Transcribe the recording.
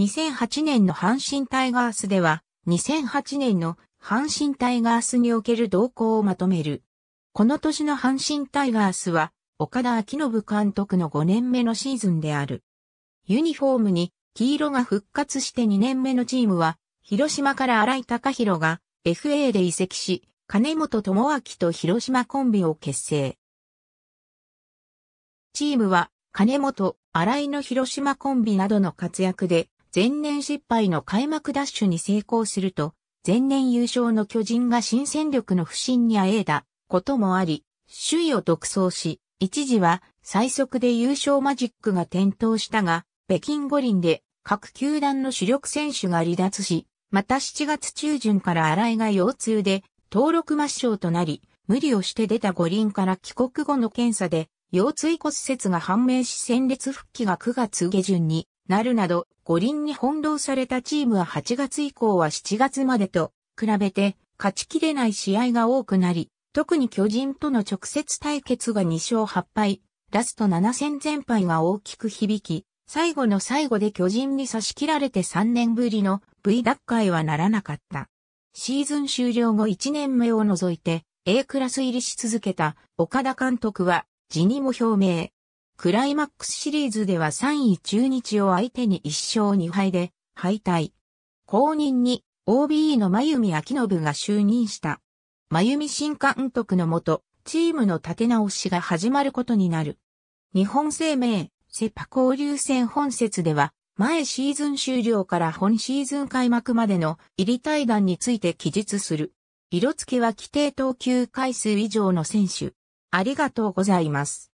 2008年の阪神タイガースでは、2008年の阪神タイガースにおける動向をまとめる。この年の阪神タイガースは、岡田昭信監督の5年目のシーズンである。ユニフォームに黄色が復活して2年目のチームは、広島から荒井隆弘が FA で移籍し、金本智明と広島コンビを結成。チームは金本、荒井の広島コンビなどの活躍で前年失敗の開幕ダッシュに成功すると、前年優勝の巨人が新戦力の不振にあえいだこともあり、首位を独走し、一時は最速で優勝マジックが点灯したが、北京五輪で各球団の主力選手が離脱し、また7月中旬から新井が腰痛で登録抹消となり、無理をして出た五輪から帰国後の検査で、腰椎骨折が判明し戦列復帰が9月下旬になるなど、五輪に翻弄されたチームは8月以降は7月までと比べて勝ちきれない試合が多くなり、特に巨人との直接対決が2勝8敗、ラスト7戦全敗が大きく響き、最後の最後で巨人に差し切られて3年ぶりの V 奪回はならなかった。シーズン終了後1年目を除いて A クラス入りし続けた岡田監督は辞任も表明。クライマックスシリーズでは3位中日を相手に1勝2敗で敗退。後任に OB の真由美明信が就任した。真由美新監督のもと、チームの立て直しが始まることになる。日本生命、セパ交流戦本節では、前シーズン終了から本シーズン開幕までの入り対談について記述する。色付けは規定投球回数以上の選手。ありがとうございます。